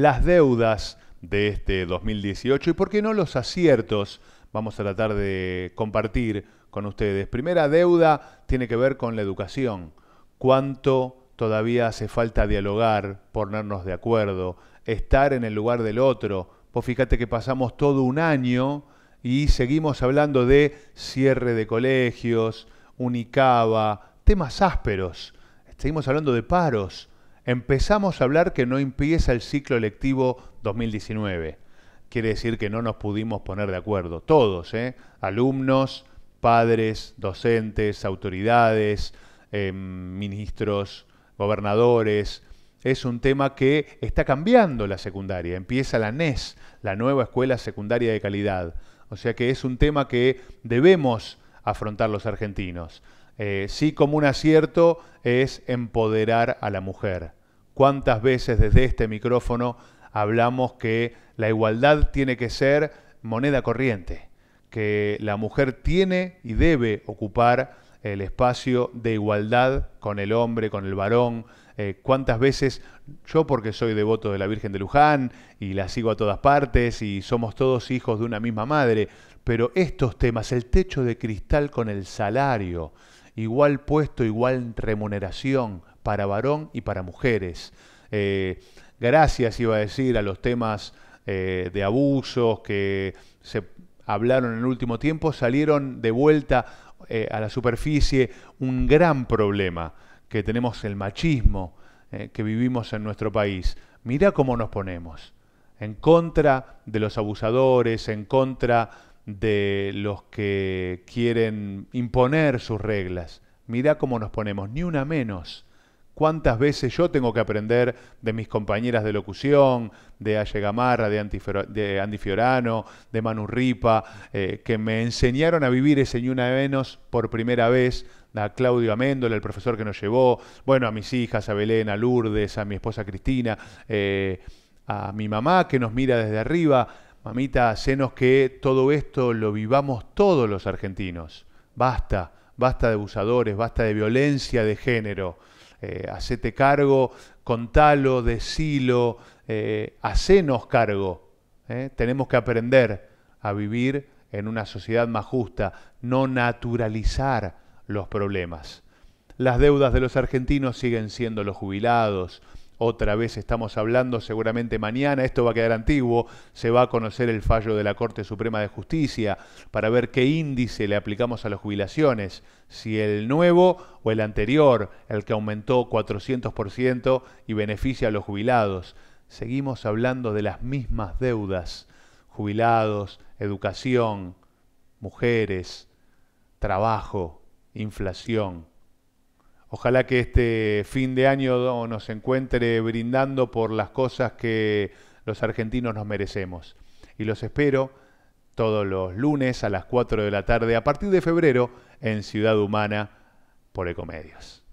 las deudas de este 2018 y por qué no los aciertos. Vamos a tratar de compartir con ustedes. Primera deuda tiene que ver con la educación. ¿Cuánto todavía hace falta dialogar, ponernos de acuerdo, estar en el lugar del otro? Pues fíjate que pasamos todo un año y seguimos hablando de cierre de colegios, unicaba, temas ásperos. Seguimos hablando de paros, empezamos a hablar que no empieza el ciclo electivo 2019. Quiere decir que no nos pudimos poner de acuerdo, todos, ¿eh? alumnos, padres, docentes, autoridades, em, ministros, gobernadores. Es un tema que está cambiando la secundaria. Empieza la NES, la nueva escuela secundaria de calidad. O sea que es un tema que debemos afrontar los argentinos. Eh, sí como un acierto es empoderar a la mujer. ¿Cuántas veces desde este micrófono hablamos que la igualdad tiene que ser moneda corriente? Que la mujer tiene y debe ocupar el espacio de igualdad con el hombre, con el varón. Eh, ¿Cuántas veces yo, porque soy devoto de la Virgen de Luján y la sigo a todas partes y somos todos hijos de una misma madre, pero estos temas, el techo de cristal con el salario, igual puesto, igual remuneración para varón y para mujeres. Eh, gracias, iba a decir, a los temas eh, de abusos que se hablaron en el último tiempo, salieron de vuelta eh, a la superficie un gran problema que tenemos el machismo que vivimos en nuestro país. Mira cómo nos ponemos en contra de los abusadores, en contra de los que quieren imponer sus reglas. Mirá cómo nos ponemos, ni una menos. ¿Cuántas veces yo tengo que aprender de mis compañeras de locución, de Allegamarra, de, de Andy Fiorano, de Manu Ripa, eh, que me enseñaron a vivir ese ni una menos por primera vez? A Claudio Améndola, el profesor que nos llevó, bueno, a mis hijas, a Belén, a Lourdes, a mi esposa Cristina, eh, a mi mamá que nos mira desde arriba. Mamita, hacenos que todo esto lo vivamos todos los argentinos. Basta, basta de abusadores, basta de violencia de género. Eh, hacete cargo, contalo, decilo, eh, hacenos cargo. Eh. Tenemos que aprender a vivir en una sociedad más justa, no naturalizar los problemas. Las deudas de los argentinos siguen siendo los jubilados, otra vez estamos hablando, seguramente mañana, esto va a quedar antiguo, se va a conocer el fallo de la Corte Suprema de Justicia para ver qué índice le aplicamos a las jubilaciones, si el nuevo o el anterior, el que aumentó 400% y beneficia a los jubilados. Seguimos hablando de las mismas deudas, jubilados, educación, mujeres, trabajo, inflación. Ojalá que este fin de año nos encuentre brindando por las cosas que los argentinos nos merecemos. Y los espero todos los lunes a las 4 de la tarde a partir de febrero en Ciudad Humana por Ecomedios.